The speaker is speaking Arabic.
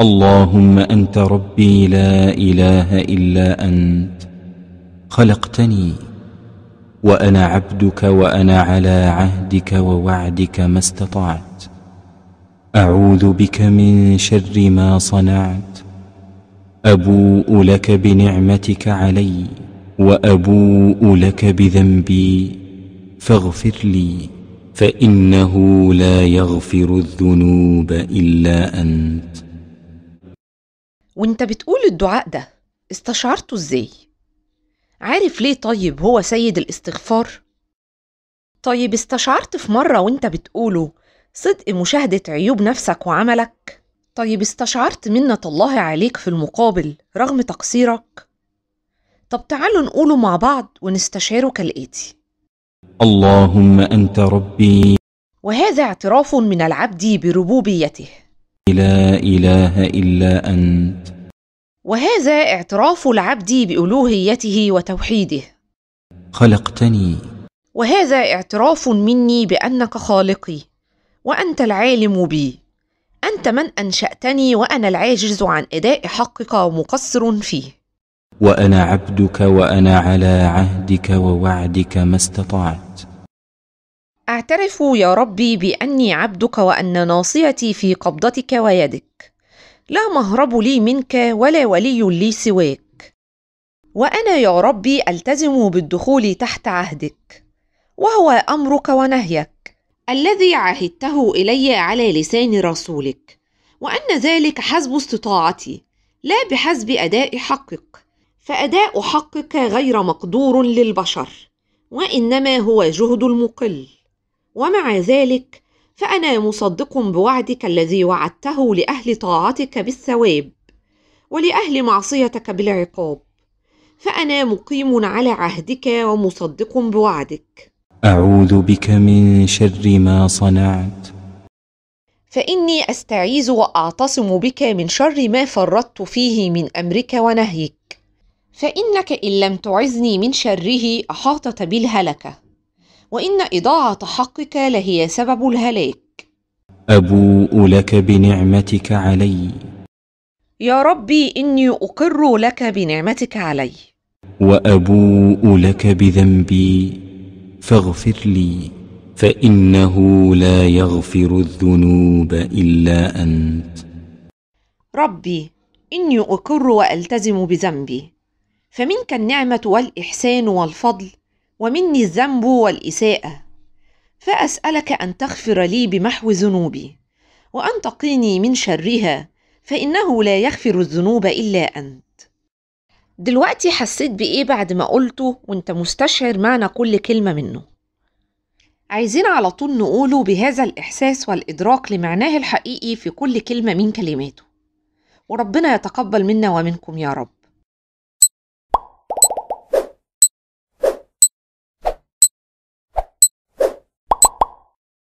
اللهم أنت ربي لا إله إلا أنت خلقتني وأنا عبدك وأنا على عهدك ووعدك ما استطعت أعوذ بك من شر ما صنعت أبوء لك بنعمتك علي وأبوء لك بذنبي فاغفر لي فإنه لا يغفر الذنوب إلا أنت وانت بتقول الدعاء ده استشعرته ازاي عارف ليه طيب هو سيد الاستغفار طيب استشعرت في مره وانت بتقوله صدق مشاهده عيوب نفسك وعملك طيب استشعرت منة الله عليك في المقابل رغم تقصيرك طب تعالوا نقوله مع بعض ونستشعره كالآتي اللهم أنت ربي وهذا اعتراف من العبد بربوبيته لا إله إلا أنت وهذا اعتراف العبد بألوهيته وتوحيده خلقتني وهذا اعتراف مني بأنك خالقي وأنت العالم بي أنت من أنشأتني وأنا العاجز عن أداء حقك ومقصر فيه وأنا عبدك وأنا على عهدك ووعدك ما استطعت اعترف يا ربي باني عبدك وان ناصيتي في قبضتك ويدك لا مهرب لي منك ولا ولي لي سواك وانا يا ربي التزم بالدخول تحت عهدك وهو امرك ونهيك الذي عهدته الي على لسان رسولك وان ذلك حسب استطاعتي لا بحسب اداء حقك فاداء حقك غير مقدور للبشر وانما هو جهد المقل ومع ذلك فأنا مصدق بوعدك الذي وعدته لأهل طاعتك بالثواب ولأهل معصيتك بالعقاب فأنا مقيم على عهدك ومصدق بوعدك أعوذ بك من شر ما صنعت فإني أستعيذ وأعتصم بك من شر ما فرطت فيه من أمرك ونهيك فإنك إن لم تعزني من شره أحاطت بالهلكة وإن إضاعة حقك لهي سبب الهلاك أبوء لك بنعمتك علي يا ربي إني أقر لك بنعمتك علي وأبوء لك بذنبي فاغفر لي فإنه لا يغفر الذنوب إلا أنت ربي إني أقر وألتزم بذنبي فمنك النعمة والإحسان والفضل ومني الذنب والإساءة فأسألك أن تغفر لي بمحو ذنوبي وأن تقيني من شرها فإنه لا يغفر الذنوب إلا أنت دلوقتي حسيت بإيه بعد ما قلته وانت مستشعر معنى كل كلمة منه عايزين على طول نقوله بهذا الإحساس والإدراك لمعناه الحقيقي في كل كلمة من كلماته وربنا يتقبل منا ومنكم يا رب